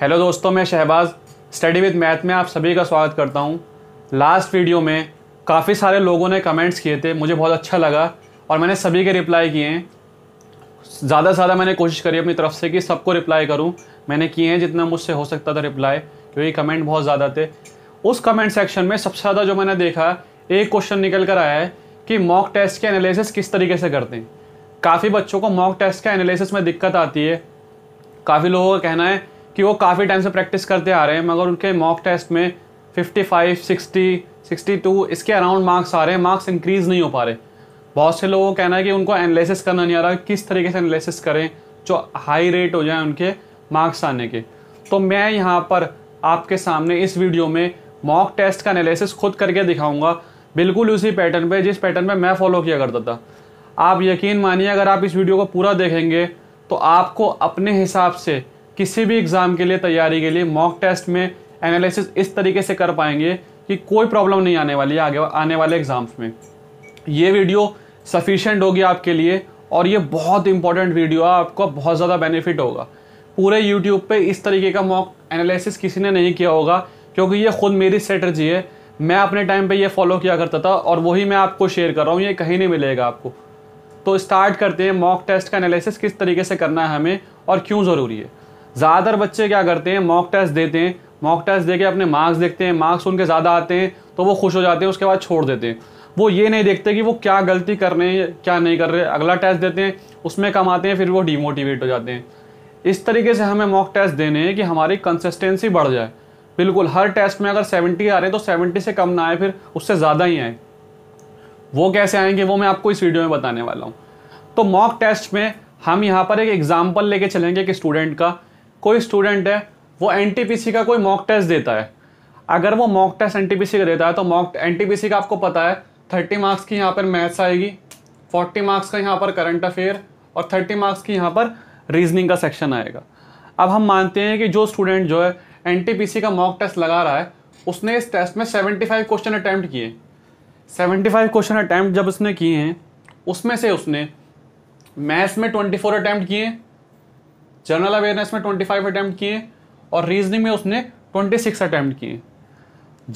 hello दोस्तों मैं Shahbaz study with math में आप सभी का स्वागत करता हूं लास्ट वीडियो में काफ़ी सारे लोगों ने कमेंट्स किए थे मुझे बहुत अच्छा लगा और मैंने सभी के रिप्लाई किए हैं ज़्यादा से ज़्यादा मैंने कोशिश करी अपनी तरफ से कि सबको रिप्लाई करूं मैंने किए हैं जितना मुझसे हो सकता था रिप्लाई क्योंकि कमेंट बहुत ज़्यादा थे उस कमेंट सेक्शन में सबसे ज़्यादा जो मैंने देखा एक क्वेश्चन निकल कर आया है कि मॉक टेस्ट के एनालिसिस किस तरीके से करते हैं काफ़ी बच्चों को मॉक टेस्ट का एनालिसिस में दिक्कत आती है काफ़ी लोगों का कहना है कि वो काफ़ी टाइम से प्रैक्टिस करते आ रहे हैं मगर उनके मॉक टेस्ट में 55, 60, 62 इसके अराउंड मार्क्स आ रहे हैं मार्क्स इंक्रीज़ नहीं हो पा रहे बहुत से लोगों का कहना है कि उनको एनालिसिस करना नहीं आ रहा किस तरीके से एनालिसिस करें जो हाई रेट हो जाए उनके मार्क्स आने के तो मैं यहाँ पर आपके सामने इस वीडियो में मॉक टेस्ट का एनालिसिस खुद करके दिखाऊंगा बिल्कुल उसी पैटर्न पे जिस पैटर्न पे मैं फॉलो किया करता था आप यकीन मानिए अगर आप इस वीडियो को पूरा देखेंगे तो आपको अपने हिसाब से किसी भी एग्ज़ाम के लिए तैयारी के लिए मॉक टेस्ट में एनालिसिस इस तरीके से कर पाएंगे कि कोई प्रॉब्लम नहीं आने वाली है आगे आने वाले एग्ज़ाम्स में ये वीडियो सफिशेंट होगी आपके लिए और ये बहुत इंपॉर्टेंट वीडियो है आपको बहुत ज़्यादा बेनिफिट होगा पूरे यूट्यूब पे इस तरीके का मॉक एनालिसिस किसी ने नहीं किया होगा क्योंकि ये खुद मेरी स्ट्रेटजी है मैं अपने टाइम पे ये फॉलो किया करता था और वही मैं आपको शेयर कर रहा हूँ ये कहीं नहीं मिलेगा आपको तो स्टार्ट करते हैं मॉक टेस्ट का एनालिसिस किस तरीके से करना है हमें और क्यों ज़रूरी है ज़्यादातर बच्चे क्या करते हैं मॉक टेस्ट देते हैं मॉक टेस्ट दे के अपने मार्क्स देखते हैं मार्क्स उनके ज़्यादा आते हैं तो वो खुश हो जाते हैं उसके बाद छोड़ देते हैं वो ये नहीं देखते कि वो क्या गलती कर रहे हैं क्या नहीं कर रहे अगला टेस्ट देते हैं उसमें कम आते हैं फिर वो डिमोटिवेट हो जाते हैं इस तरीके से हमें मॉक टेस्ट देने हैं कि हमारी कंसिस्टेंसी बढ़ जाए बिल्कुल हर टेस्ट में अगर सेवेंटी आ रहे हैं तो सेवेंटी से कम ना आए फिर उससे ज़्यादा ही आए वो कैसे आएंगे वो मैं आपको इस वीडियो में बताने वाला हूँ तो मॉक टेस्ट में हम यहाँ पर एक एग्जाम्पल लेके चलेंगे एक स्टूडेंट का कोई स्टूडेंट है वो एन का कोई मॉक टेस्ट देता है अगर वो मॉक टेस्ट एनटीपीसी का देता है तो मॉक एनटीपीसी का आपको पता है थर्टी मार्क्स की यहाँ पर मैथ्स आएगी फोर्टी मार्क्स का यहाँ पर करंट अफेयर और थर्टी मार्क्स की यहाँ पर रीजनिंग का सेक्शन आएगा अब हम मानते हैं कि जो स्टूडेंट जो है एन का मॉक टेस्ट लगा रहा है उसने इस टेस्ट में सेवेंटी फाइव क्वेश्चन अटैम्प्ट किए सेवेंटी फाइव क्वेश्चन अटैम्प्ट जब उसने किए हैं उसमें से उसने मैथ्स में ट्वेंटी फोर अटैम्प्ट किए जनरल अवेयरनेस में 25 अटैम्प्ट किए और रीजनिंग में उसने 26 अटैम्प्ट किए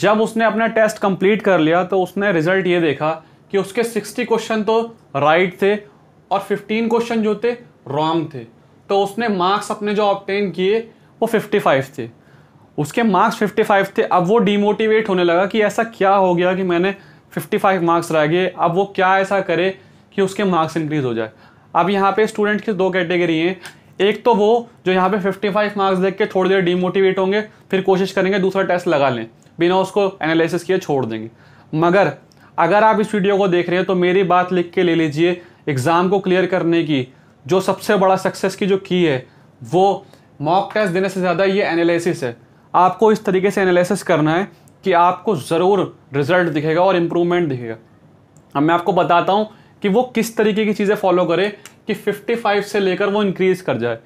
जब उसने अपना टेस्ट कंप्लीट कर लिया तो उसने रिजल्ट ये देखा कि उसके 60 क्वेश्चन तो राइट थे और 15 क्वेश्चन जो थे रॉन्ग थे तो उसने मार्क्स अपने जो ऑप्टेन किए वो 55 थे उसके मार्क्स 55 थे अब वो डीमोटिवेट होने लगा कि ऐसा क्या हो गया कि मैंने 55 मार्क्स रह गए अब वो क्या ऐसा करे कि उसके मार्क्स इंक्रीज हो जाए अब यहाँ पे स्टूडेंट की दो कैटेगरी हैं एक तो वो जो यहाँ पे 55 मार्क्स देख के थोड़ी देर डीमोटिवेट होंगे फिर कोशिश करेंगे दूसरा टेस्ट लगा लें बिना उसको एनालिसिस किए छोड़ देंगे मगर अगर आप इस वीडियो को देख रहे हैं तो मेरी बात लिख के ले लीजिए एग्ज़ाम को क्लियर करने की जो सबसे बड़ा सक्सेस की जो की है वो मॉक टेस्ट देने से ज़्यादा ये एनालिसिस है आपको इस तरीके से एनालिसिस करना है कि आपको ज़रूर रिजल्ट दिखेगा और इम्प्रूवमेंट दिखेगा अब मैं आपको बताता हूँ कि वो किस तरीके की चीज़ें फॉलो करे कि 55 से लेकर वो इंक्रीज कर जाए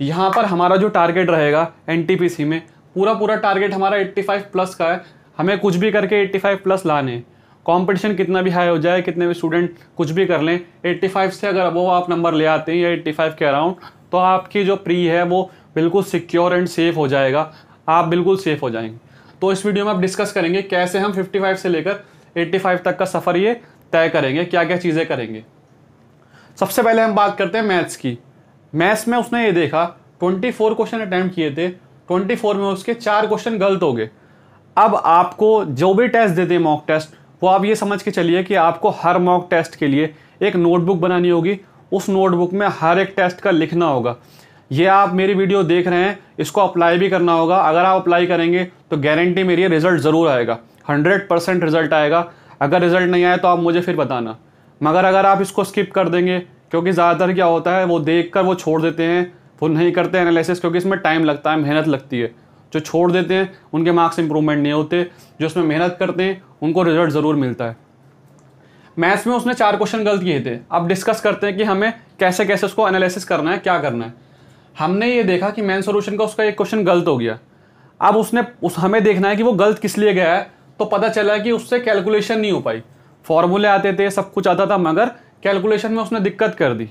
यहाँ पर हमारा जो टारगेट रहेगा एन में पूरा पूरा टारगेट हमारा 85 प्लस का है हमें कुछ भी करके 85 प्लस लाने कंपटीशन कितना भी हाई हो जाए कितने भी स्टूडेंट कुछ भी कर लें 85 से अगर वो आप नंबर ले आते हैं या 85 के अराउंड तो आपकी जो प्री है वो बिल्कुल सिक्योर एंड सेफ हो जाएगा आप बिल्कुल सेफ हो जाएंगे तो इस वीडियो में आप डिस्कस करेंगे कैसे हम 55 से लेकर 85 तक का सफ़र ये तय करेंगे क्या क्या चीज़ें करेंगे सबसे पहले हम बात करते हैं मैथ्स की मैथ्स में उसने ये देखा 24 क्वेश्चन अटैम्प्ट किए थे 24 में उसके चार क्वेश्चन गलत हो गए अब आपको जो भी टेस्ट देते हैं मॉक टेस्ट वो आप ये समझ के चलिए कि आपको हर मॉक टेस्ट के लिए एक नोटबुक बनानी होगी उस नोटबुक में हर एक टेस्ट का लिखना होगा ये आप मेरी वीडियो देख रहे हैं इसको अप्लाई भी करना होगा अगर आप अप्लाई करेंगे तो गारंटी मेरी रिजल्ट ज़रूर आएगा हंड्रेड परसेंट रिजल्ट आएगा अगर रिजल्ट नहीं आए तो आप मुझे फिर बताना मगर अगर आप इसको स्किप कर देंगे क्योंकि ज़्यादातर क्या होता है वो देख कर वो छोड़ देते हैं वो नहीं करते एनालिसिस क्योंकि इसमें टाइम लगता है मेहनत लगती है जो छोड़ देते हैं उनके मार्क्स इंप्रूवमेंट नहीं होते जो उसमें मेहनत करते हैं उनको रिजल्ट ज़रूर मिलता है मैथ्स में उसने चार क्वेश्चन गलत किए थे अब डिस्कस करते हैं कि हमें कैसे कैसे उसको एनालिसिस करना है क्या करना है हमने ये देखा कि मेन सोल्यूशन का उसका एक क्वेश्चन गलत हो गया अब उसने उस हमें देखना है कि वो गलत किस लिए गया है तो पता चला है कि उससे कैलकुलेशन नहीं हो पाई फॉर्मूले आते थे सब कुछ आता था मगर कैलकुलेशन में उसने दिक्कत कर दी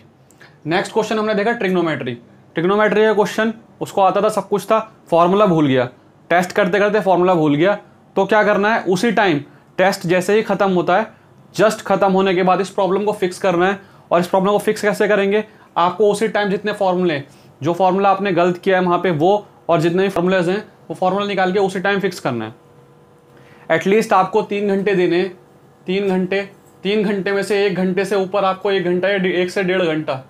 नेक्स्ट क्वेश्चन हमने देखा ट्रिग्नोमेट्री ट्रिग्नोमेट्री का क्वेश्चन उसको आता था सब कुछ था फॉर्मूला भूल गया टेस्ट करते करते फॉर्मूला भूल गया तो क्या करना है उसी टाइम टेस्ट जैसे ही ख़त्म होता है जस्ट ख़त्म होने के बाद इस प्रॉब्लम को फिक्स करना है और इस प्रॉब्लम को फिक्स कैसे करेंगे आपको उसी टाइम जितने फॉर्मूले जो फॉर्मूला आपने गलत किया है वहाँ पे वो और जितने भी फॉर्मूलेज हैं वो फॉर्मूला निकाल के उसी टाइम फिक्स करना है एटलीस्ट आपको तीन घंटे देने तीन घंटे तीन घंटे में से एक घंटे से ऊपर आपको एक घंटा या एक से डेढ़ घंटा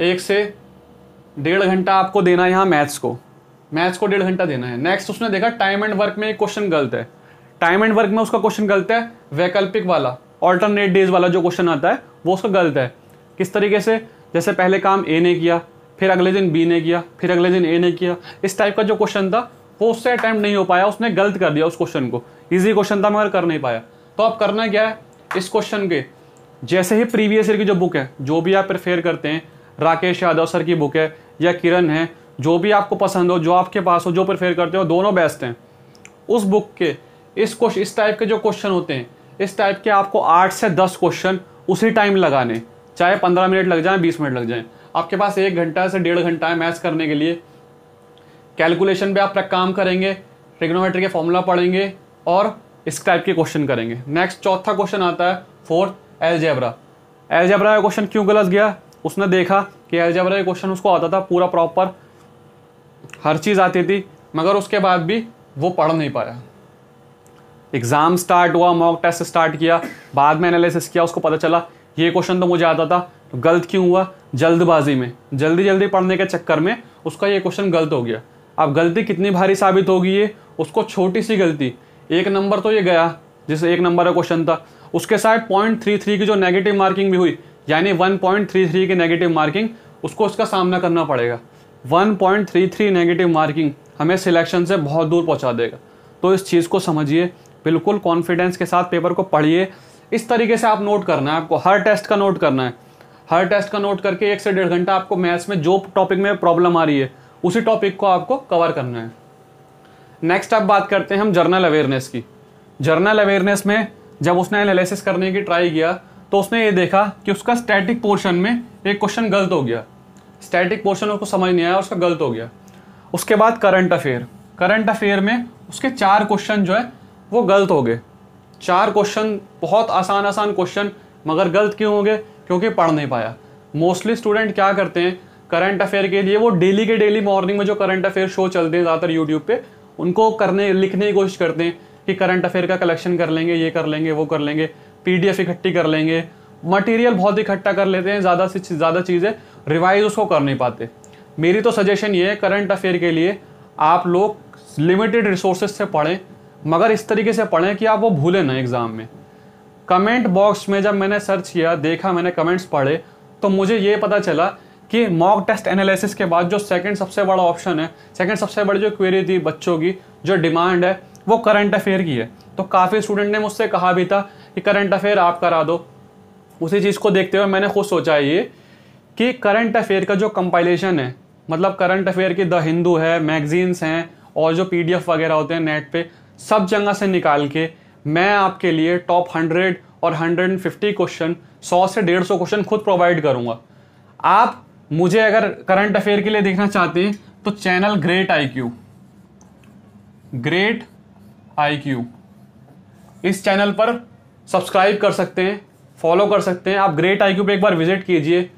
एक से डेढ़ घंटा आपको देना है यहाँ मैथ्स को मैथ्स को डेढ़ घंटा देना है नेक्स्ट उसने देखा टाइम एंड वर्क में एक क्वेश्चन गलत है टाइम एंड वर्क में उसका क्वेश्चन गलत है वैकल्पिक वाला ऑल्टरनेट डेज वाला जो क्वेश्चन आता है वो उसका गलत है किस तरीके से जैसे पहले काम ए ने किया फिर अगले दिन बी ने किया फिर अगले दिन ए ने किया इस टाइप का जो क्वेश्चन था वो उससे अटैम्प्ट नहीं हो पाया उसने गलत कर दिया उस क्वेश्चन को ईजी क्वेश्चन था मगर कर नहीं पाया तो आप करना क्या है इस क्वेश्चन के जैसे ही प्रीवियस ईयर की जो बुक है जो भी आप प्रिफेयर करते हैं राकेश यादव सर की बुक है या किरण है जो भी आपको पसंद हो जो आपके पास हो जो प्रिफेयर करते हो दोनों बेस्ट हैं उस बुक के इस क्वेश्चन इस टाइप के जो क्वेश्चन होते हैं इस टाइप के आपको आठ से दस क्वेश्चन उसी टाइम लगाने चाहे पंद्रह मिनट लग जाए बीस मिनट लग जाए आपके पास एक घंटा से डेढ़ घंटा है मैथ्स करने के लिए कैलकुलेशन पे आप काम करेंगे ट्रिग्नोमेट्री के फॉर्मूला पढ़ेंगे और इस टाइप के क्वेश्चन करेंगे नेक्स्ट चौथा क्वेश्चन आता है फोर्थ एलजेब्रा एलजेबरा का क्वेश्चन क्यों गलत गया उसने देखा कि एलजेबरा का क्वेश्चन उसको आता था पूरा प्रॉपर हर चीज़ आती थी मगर उसके बाद भी वो पढ़ नहीं पाया एग्ज़ाम स्टार्ट हुआ मॉक टेस्ट स्टार्ट किया बाद में एनालिसिस किया उसको पता चला ये क्वेश्चन तो मुझे आता था तो गलत क्यों हुआ जल्दबाजी में जल्दी जल्दी पढ़ने के चक्कर में उसका ये क्वेश्चन गलत हो गया अब गलती कितनी भारी साबित होगी ये उसको छोटी सी गलती एक नंबर तो ये गया जिससे एक नंबर का क्वेश्चन था उसके साथ पॉइंट थ्री थ्री की जो नेगेटिव मार्किंग भी हुई यानी वन पॉइंट थ्री थ्री की नेगेटिव मार्किंग उसको उसका सामना करना पड़ेगा one point three three negative marking हमें सिलेक्शन से बहुत दूर पहुंचा देगा तो इस चीज़ को समझिए बिल्कुल कॉन्फिडेंस के साथ पेपर को पढ़िए इस तरीके से आप नोट करना है आपको हर टेस्ट का नोट करना है हर टेस्ट का नोट करके एक से डेढ़ घंटा आपको मैथ्स में जो टॉपिक में प्रॉब्लम आ रही है उसी टॉपिक को आपको कवर करना है नेक्स्ट अब बात करते हैं हम जर्नल अवेयरनेस की जर्नल अवेयरनेस में जब उसने एनालिसिस करने की ट्राई किया तो उसने ये देखा कि उसका स्टैटिक पोर्शन में एक क्वेश्चन गलत हो गया स्टैटिक पोर्शन उसको समझ नहीं आया उसका गलत हो गया उसके बाद करंट अफेयर करंट अफेयर में उसके चार क्वेश्चन जो है वो गलत हो गए चार क्वेश्चन बहुत आसान आसान क्वेश्चन मगर गलत क्यों हो गए क्योंकि पढ़ नहीं पाया मोस्टली स्टूडेंट क्या करते हैं करंट अफेयर के लिए वो डेली के डेली मॉर्निंग में जो करंट अफेयर शो चलते हैं ज़्यादातर यूट्यूब पे उनको करने लिखने की कोशिश करते हैं कि करंट अफेयर का कलेक्शन कर लेंगे ये कर लेंगे वो कर लेंगे पीडीएफ इकट्ठी कर लेंगे मटेरियल बहुत इकट्ठा कर लेते हैं ज़्यादा से ज़्यादा चीज़ें रिवाइज उसको कर नहीं पाते मेरी तो सजेशन ये है करंट अफेयर के लिए आप लोग लिमिटेड रिसोर्सेज से पढ़ें मगर इस तरीके से पढ़ें कि आप वो भूलें ना एग्ज़ाम में कमेंट बॉक्स में जब मैंने सर्च किया देखा मैंने कमेंट्स पढ़े तो मुझे ये पता चला कि मॉक टेस्ट एनालिसिस के बाद जो सेकंड सबसे बड़ा ऑप्शन है सेकंड सबसे बड़ी जो क्वेरी थी बच्चों की जो डिमांड है वो करंट अफेयर की है तो काफ़ी स्टूडेंट ने मुझसे कहा भी था कि करंट अफेयर आप करा दो उसी चीज़ को देखते हुए मैंने खुद सोचा ये कि करंट अफेयर का जो कंपाइलेशन है मतलब करंट अफेयर की द हिंदू है मैगजीन्स हैं और जो पी वगैरह होते हैं नेट पे सब जगह से निकाल के मैं आपके लिए टॉप हंड्रेड और हंड्रेड एंड फिफ्टी क्वेश्चन सौ से डेढ़ सौ क्वेश्चन खुद प्रोवाइड करूँगा आप मुझे अगर करंट अफेयर के लिए देखना चाहते तो channel great IQ great IQ इस चैनल पर सब्सक्राइब कर सकते हैं फॉलो कर सकते हैं आप ग्रेट आईक्यू पे एक बार विजिट कीजिए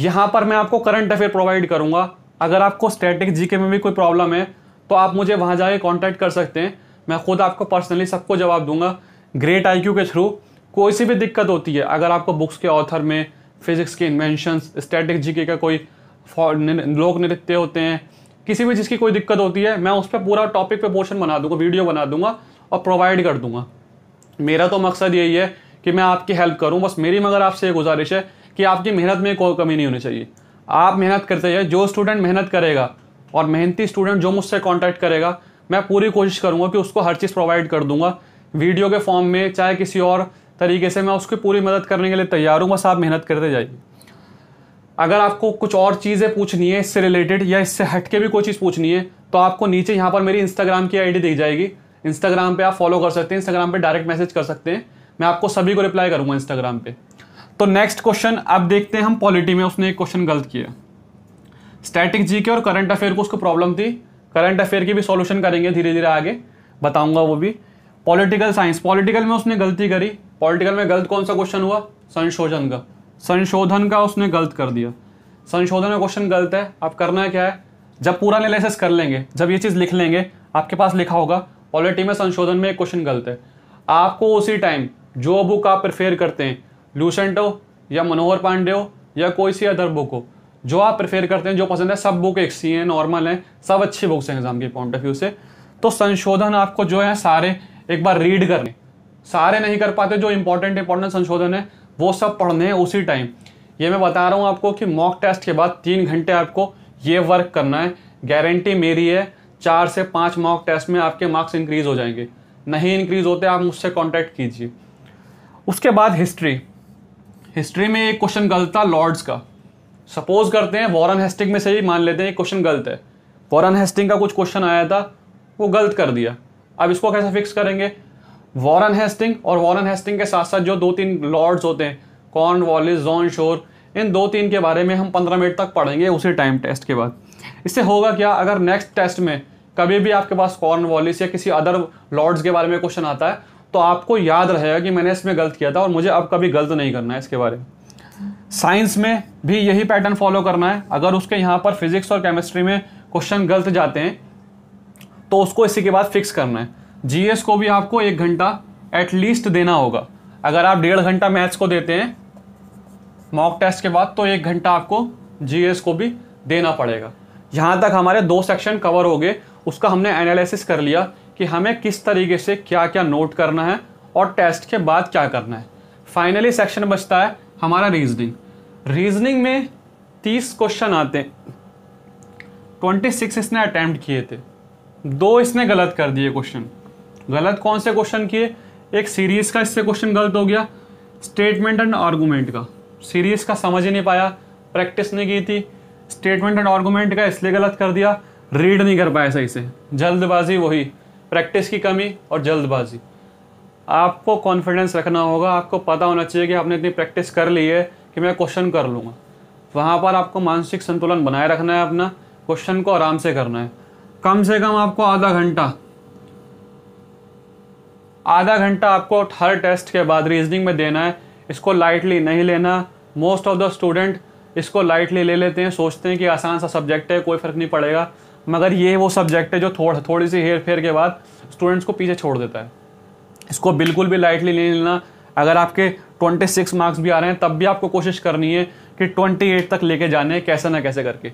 यहाँ पर मैं आपको करंट अफेयर प्रोवाइड करूँगा अगर आपको स्टैटिक जीके में भी कोई प्रॉब्लम है तो आप मुझे वहाँ जाके कांटेक्ट कर सकते हैं मैं खुद आपको पर्सनली सबको जवाब दूंगा ग्रेट आईक्यू के थ्रू कोई सी भी दिक्कत होती है अगर आपको बुक्स के ऑथर में फिजिक्स के इन्वेंशन स्टैटिक जीके का कोई लोक नृत्य होते हैं किसी भी चीज़ की कोई दिक्कत होती है मैं उस पर पूरा टॉपिक पे पोर्शन बना दूंगा वीडियो बना दूंगा और प्रोवाइड कर दूंगा मेरा तो मकसद यही है कि मैं आपकी हेल्प करूं बस मेरी मगर आपसे ये गुजारिश है कि आपकी मेहनत में कोई कमी नहीं होनी चाहिए आप मेहनत करते हैं जो स्टूडेंट मेहनत करेगा और मेहनती स्टूडेंट जो मुझसे कॉन्टैक्ट करेगा मैं पूरी कोशिश करूँगा कि उसको हर चीज़ प्रोवाइड कर दूंगा वीडियो के फॉर्म में चाहे किसी और तरीके से मैं उसकी पूरी मदद करने के लिए तैयार हूँ बस आप मेहनत करते जाइए अगर आपको कुछ और चीज़ें पूछनी है इससे रिलेटेड या इससे हट के भी कोई चीज़ पूछनी है तो आपको नीचे यहाँ पर मेरी इंस्टाग्राम की आईडी दिख जाएगी इंस्टाग्राम पे आप फॉलो कर सकते हैं इंस्टाग्राम पे डायरेक्ट मैसेज कर सकते हैं मैं आपको सभी को रिप्लाई करूँगा इंस्टाग्राम पे तो नेक्स्ट क्वेश्चन अब देखते हैं हम पॉलिटी में उसने एक क्वेश्चन गलत किया स्टैटिक जी के और करंट अफेयर को उसको प्रॉब्लम थी करंट अफेयर की भी सॉल्यूशन करेंगे धीरे धीरे आगे बताऊंगा वो भी पॉलिटिकल साइंस पॉलिटिकल में उसने गलती करी पॉलिटिकल में गलत कौन सा क्वेश्चन हुआ संशोधन का संशोधन का उसने गलत कर दिया संशोधन का क्वेश्चन गलत है आप करना है क्या है जब पूरा एनालिसिस कर लेंगे जब ये चीज़ लिख लेंगे आपके पास लिखा होगा पॉलिटी में संशोधन में एक क्वेश्चन गलत है आपको उसी टाइम जो बुक आप प्रिफेयर करते हैं लूसेंट हो या मनोहर पांडे हो या कोई सी अदर बुक हो जो आप प्रिफेयर करते हैं जो पसंद है सब बुक एक सी है नॉर्मल है सब अच्छी बुक्स हैं एग्जाम के पॉइंट ऑफ व्यू से तो संशोधन आपको जो है सारे एक बार रीड करने सारे नहीं कर पाते जो इंपॉर्टेंट इंपॉर्टेंट संशोधन है वो सब पढ़ने हैं उसी टाइम ये मैं बता रहा हूँ आपको कि मॉक टेस्ट के बाद तीन घंटे आपको ये वर्क करना है गारंटी मेरी है चार से पाँच मॉक टेस्ट में आपके मार्क्स इंक्रीज हो जाएंगे नहीं इंक्रीज होते आप मुझसे कॉन्टैक्ट कीजिए उसके बाद हिस्ट्री हिस्ट्री में एक क्वेश्चन गलत था लॉर्ड्स का सपोज करते हैं वॉरन हेस्टिंग में से ही मान लेते हैं एक क्वेश्चन गलत है वॉरन हेस्टिंग का कुछ क्वेश्चन आया था वो गलत कर दिया अब इसको कैसे फिक्स करेंगे वॉरन हेस्टिंग और वॉरन हेस्टिंग के साथ साथ जो दो तीन लॉर्ड्स होते हैं कॉर्न वॉलिस जॉन शोर इन दो तीन के बारे में हम पंद्रह मिनट तक पढ़ेंगे उसी टाइम टेस्ट के बाद इससे होगा क्या अगर नेक्स्ट टेस्ट में कभी भी आपके पास कॉर्न वॉलिस या किसी अदर लॉर्ड्स के बारे में क्वेश्चन आता है तो आपको याद रहेगा कि मैंने इसमें गलत किया था और मुझे अब कभी गलत नहीं करना है इसके बारे में साइंस में भी यही पैटर्न फॉलो करना है अगर उसके यहाँ पर फिजिक्स और केमिस्ट्री में क्वेश्चन गलत जाते हैं तो उसको इसी के बाद फिक्स करना है जीएस को भी आपको एक घंटा एटलीस्ट देना होगा अगर आप डेढ़ घंटा मैथ्स को देते हैं मॉक टेस्ट के बाद तो एक घंटा आपको जीएस को भी देना पड़ेगा यहाँ तक हमारे दो सेक्शन कवर हो गए उसका हमने एनालिसिस कर लिया कि हमें किस तरीके से क्या क्या नोट करना है और टेस्ट के बाद क्या करना है फाइनली सेक्शन बचता है हमारा रीजनिंग रीजनिंग में तीस क्वेश्चन आते हैं ट्वेंटी सिक्स इसने अटैम्प्ट किए थे दो इसने गलत कर दिए क्वेश्चन गलत कौन से क्वेश्चन किए एक सीरीज का इससे क्वेश्चन गलत हो गया स्टेटमेंट एंड आर्गूमेंट का सीरीज का समझ ही नहीं पाया प्रैक्टिस नहीं की थी स्टेटमेंट एंड आर्गूमेंट का इसलिए गलत कर दिया रीड नहीं कर पाया सही से जल्दबाजी वही प्रैक्टिस की कमी और जल्दबाजी आपको कॉन्फिडेंस रखना होगा आपको पता होना चाहिए कि आपने इतनी प्रैक्टिस कर ली है कि मैं क्वेश्चन कर लूँगा वहाँ पर आपको मानसिक संतुलन बनाए रखना है अपना क्वेश्चन को आराम से करना है कम से कम आपको आधा घंटा आधा घंटा आपको हर टेस्ट के बाद रीजनिंग में देना है इसको लाइटली नहीं लेना मोस्ट ऑफ द स्टूडेंट इसको लाइटली ले लेते हैं सोचते हैं कि आसान सा सब्जेक्ट है कोई फ़र्क नहीं पड़ेगा मगर ये वो सब्जेक्ट है जो थोड़ा थोड़ी सी हेर फेर के बाद स्टूडेंट्स को पीछे छोड़ देता है इसको बिल्कुल भी लाइटली नहीं लेना अगर आपके 26 मार्क्स भी आ रहे हैं तब भी आपको कोशिश करनी है कि 28 तक लेके जाने कैसे ना कैसे करके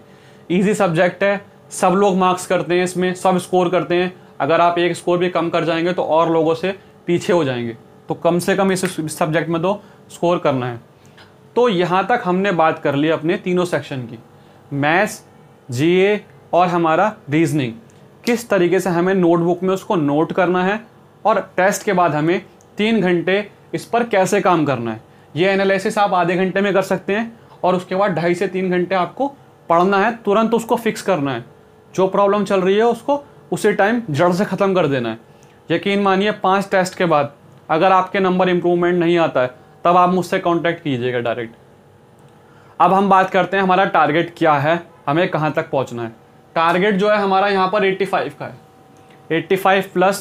ईजी सब्जेक्ट है सब लोग मार्क्स करते हैं इसमें सब स्कोर करते हैं अगर आप एक स्कोर भी कम कर जाएंगे तो और लोगों से पीछे हो जाएंगे तो कम से कम इस सब्जेक्ट में तो स्कोर करना है तो यहाँ तक हमने बात कर ली अपने तीनों सेक्शन की मैथ्स जी और हमारा रीजनिंग किस तरीके से हमें नोटबुक में उसको नोट करना है और टेस्ट के बाद हमें तीन घंटे इस पर कैसे काम करना है ये एनालिसिस आप आधे घंटे में कर सकते हैं और उसके बाद ढाई से तीन घंटे आपको पढ़ना है तुरंत उसको फिक्स करना है जो प्रॉब्लम चल रही है उसको उसी टाइम जड़ से ख़त्म कर देना है यकीन मानिए पाँच टेस्ट के बाद अगर आपके नंबर इम्प्रूवमेंट नहीं आता है तब आप मुझसे कॉन्टैक्ट कीजिएगा डायरेक्ट अब हम बात करते हैं हमारा टारगेट क्या है हमें कहाँ तक पहुँचना है टारगेट जो है हमारा यहाँ पर 85 का है 85 प्लस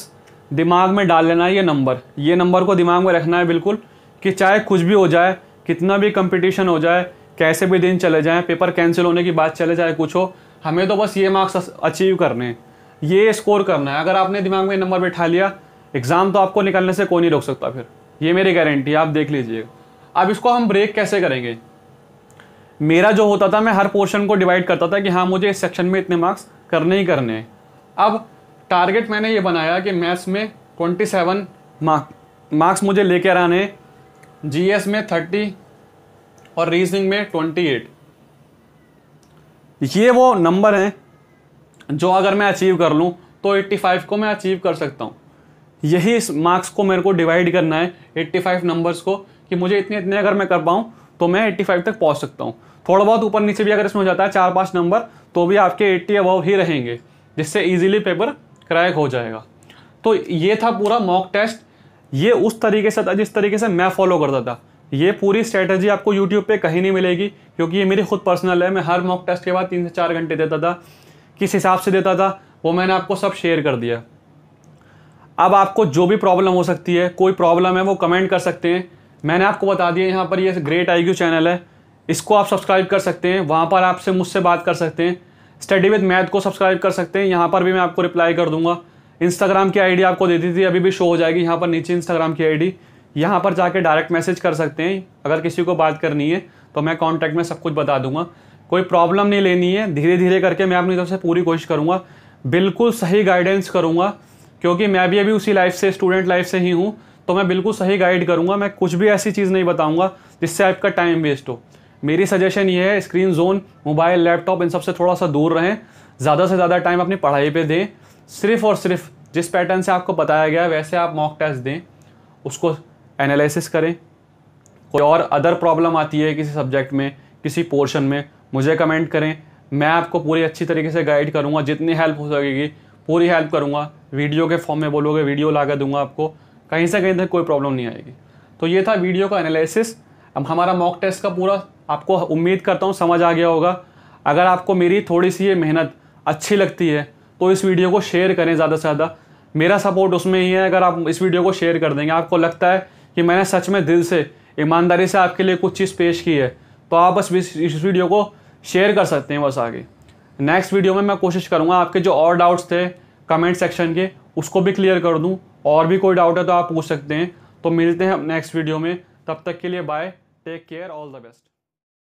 दिमाग में डाल लेना है ये नंबर ये नंबर को दिमाग में रखना है बिल्कुल कि चाहे कुछ भी हो जाए कितना भी कंपटीशन हो जाए कैसे भी दिन चले जाएँ पेपर कैंसिल होने की बात चले जाए कुछ हो हमें तो बस ये मार्क्स अचीव करने हैं ये स्कोर करना है अगर आपने दिमाग में नंबर बैठा लिया एग्ज़ाम तो आपको निकलने से कोई नहीं रोक सकता फिर ये मेरी गारंटी आप देख लीजिए अब इसको हम ब्रेक कैसे करेंगे मेरा जो होता था मैं हर पोर्शन को डिवाइड करता था कि हाँ मुझे इस सेक्शन में इतने मार्क्स करने ही करने हैं अब टारगेट मैंने ये बनाया कि मैथ्स में 27 मार्क मार्क्स मुझे लेकर आने जीएस में 30 और रीजनिंग में 28 ये वो नंबर हैं जो अगर मैं अचीव कर लूँ तो 85 को मैं अचीव कर सकता हूँ यही इस मार्क्स को मेरे को डिवाइड करना है 85 नंबर्स को कि मुझे इतने इतने अगर मैं कर पाऊँ तो मैं 85 तक पहुँच सकता हूँ थोड़ा बहुत ऊपर नीचे भी अगर इसमें हो जाता है चार पाँच नंबर तो भी आपके एट्टी अबव ही रहेंगे जिससे ईजिली पेपर क्रैक हो जाएगा तो ये था पूरा मॉक टेस्ट ये उस तरीके से था जिस तरीके से मैं फॉलो करता था ये पूरी स्ट्रेटजी आपको यूट्यूब पे कहीं नहीं मिलेगी क्योंकि ये मेरी खुद पर्सनल है मैं हर मॉक टेस्ट के बाद तीन से चार घंटे देता था किस हिसाब से देता था वो मैंने आपको सब शेयर कर दिया अब आपको जो भी प्रॉब्लम हो सकती है कोई प्रॉब्लम है वो कमेंट कर सकते हैं मैंने आपको बता दिया यहाँ पर ये ग्रेट आई चैनल है इसको आप सब्सक्राइब कर सकते हैं वहाँ पर आपसे मुझसे बात कर सकते हैं स्टडी विद मैथ को सब्सक्राइब कर सकते हैं यहाँ पर भी मैं आपको रिप्लाई कर दूंगा इंस्टाग्राम की आईडी आपको दे दी थी अभी भी शो हो जाएगी यहाँ पर नीचे इंस्टाग्राम की आईडी यहाँ पर जाके डायरेक्ट मैसेज कर सकते हैं अगर किसी को बात करनी है तो मैं कॉन्टैक्ट में सब कुछ बता दूंगा कोई प्रॉब्लम नहीं लेनी है धीरे धीरे करके मैं अपनी तरफ से पूरी कोशिश करूँगा बिल्कुल सही गाइडेंस करूँगा क्योंकि मैं भी अभी उसी लाइफ से स्टूडेंट लाइफ से ही हूँ तो मैं बिल्कुल सही गाइड करूँगा मैं कुछ भी ऐसी चीज़ नहीं बताऊँगा जिससे आपका टाइम वेस्ट हो मेरी सजेशन ये है स्क्रीन जोन मोबाइल लैपटॉप इन सबसे थोड़ा सा दूर रहें ज़्यादा से ज़्यादा टाइम अपनी पढ़ाई पर दें सिर्फ और सिर्फ जिस पैटर्न से आपको बताया गया वैसे आप मॉक टेस्ट दें उसको एनालिसिस करें कोई और अदर प्रॉब्लम आती है किसी सब्जेक्ट में किसी पोर्शन में मुझे कमेंट करें मैं आपको पूरी अच्छी तरीके से गाइड करूँगा जितनी हेल्प हो सकेगी पूरी हेल्प करूँगा वीडियो के फॉर्म में बोलोगे वीडियो ला दूंगा आपको कहीं से कहीं तक कोई प्रॉब्लम नहीं आएगी तो ये था वीडियो का एनालिसिस अब हमारा मॉक टेस्ट का पूरा आपको उम्मीद करता हूँ समझ आ गया होगा अगर आपको मेरी थोड़ी सी ये मेहनत अच्छी लगती है तो इस वीडियो को शेयर करें ज़्यादा से ज़्यादा मेरा सपोर्ट उसमें ही है अगर आप इस वीडियो को शेयर कर देंगे आपको लगता है कि मैंने सच में दिल से ईमानदारी से आपके लिए कुछ चीज़ पेश की है तो आप बस इस वीडियो को शेयर कर सकते हैं बस आगे नेक्स्ट वीडियो में मैं कोशिश करूँगा आपके जो और डाउट्स थे कमेंट सेक्शन के उसको भी क्लियर कर दूँ और भी कोई डाउट है तो आप पूछ सकते हैं तो मिलते हैं नेक्स्ट वीडियो में तब तक के लिए bye take care all the best